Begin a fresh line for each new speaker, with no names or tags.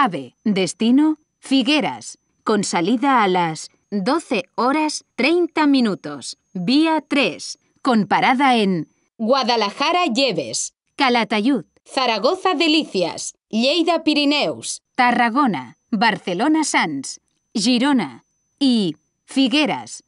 AVE, destino, Figueras, con salida a las 12 horas 30 minutos, vía 3, con parada en Guadalajara Lleves, Calatayud, Zaragoza Delicias, Lleida Pirineus, Tarragona, Barcelona Sans, Girona y Figueras.